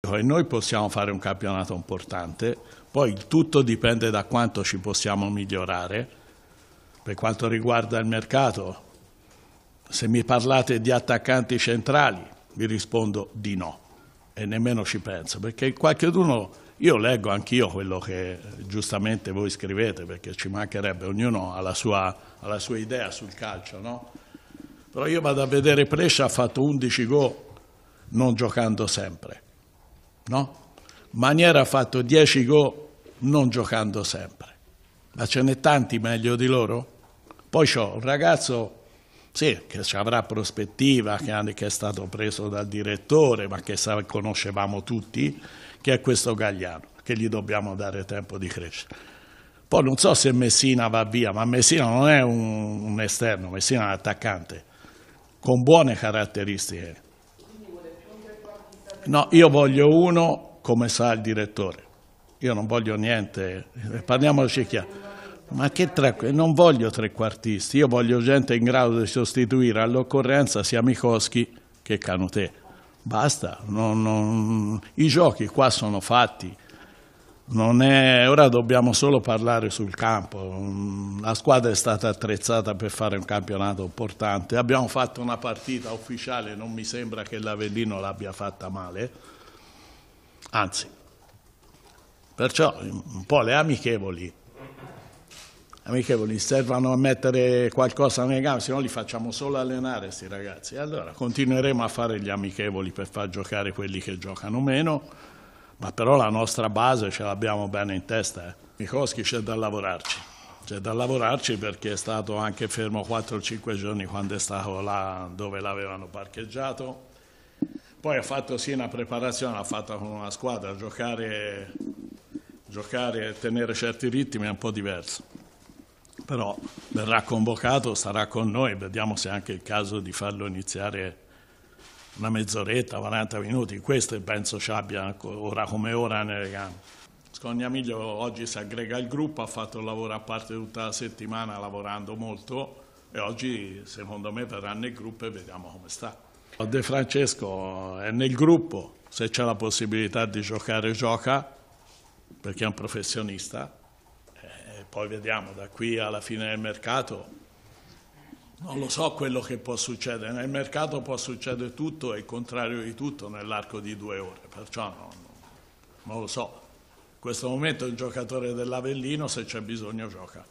Ecco, e noi possiamo fare un campionato importante, poi il tutto dipende da quanto ci possiamo migliorare. Per quanto riguarda il mercato, se mi parlate di attaccanti centrali, vi rispondo di no e nemmeno ci penso, perché qualcuno, io leggo anch'io quello che giustamente voi scrivete, perché ci mancherebbe, ognuno ha la sua, ha la sua idea sul calcio, no? Però io vado a vedere Prescia ha fatto 11 gol non giocando sempre no? Maniera ha fatto 10 gol non giocando sempre, ma ce n'è tanti meglio di loro? Poi c'ho un ragazzo sì, che avrà prospettiva, che è stato preso dal direttore, ma che conoscevamo tutti, che è questo Gagliano, che gli dobbiamo dare tempo di crescere. Poi non so se Messina va via, ma Messina non è un, un esterno, Messina è un attaccante, con buone caratteristiche No, io voglio uno come sa il direttore. Io non voglio niente, eh, parliamoci chiaro. Ma che tre, non voglio trequartisti, io voglio gente in grado di sostituire all'occorrenza sia Michoschi che Canutè. Basta, non, non, i giochi qua sono fatti. È, ora dobbiamo solo parlare sul campo, mm, la squadra è stata attrezzata per fare un campionato importante, abbiamo fatto una partita ufficiale, non mi sembra che l'Avellino l'abbia fatta male, anzi, perciò mm, un po' le amichevoli, amichevoli servono a mettere qualcosa nei gambe, se no li facciamo solo allenare questi ragazzi, allora continueremo a fare gli amichevoli per far giocare quelli che giocano meno ma però la nostra base ce l'abbiamo bene in testa. Eh. Mikoski c'è da lavorarci, c'è da lavorarci perché è stato anche fermo 4-5 giorni quando è stato là dove l'avevano parcheggiato. Poi ha fatto sì una preparazione, l'ha fatta con una squadra, giocare, giocare e tenere certi ritmi è un po' diverso. Però verrà convocato, sarà con noi, vediamo se è anche il caso di farlo iniziare una mezz'oretta, 40 minuti, questo penso ci abbia ora come ora nelle gambe. Scognamiglio oggi si aggrega al gruppo, ha fatto il lavoro a parte tutta la settimana lavorando molto e oggi secondo me verrà nel gruppo e vediamo come sta. De Francesco è nel gruppo, se c'è la possibilità di giocare gioca perché è un professionista, e eh, poi vediamo da qui alla fine del mercato non lo so quello che può succedere, nel mercato può succedere tutto e il contrario di tutto nell'arco di due ore, perciò non, non lo so. In questo momento il giocatore dell'Avellino se c'è bisogno gioca.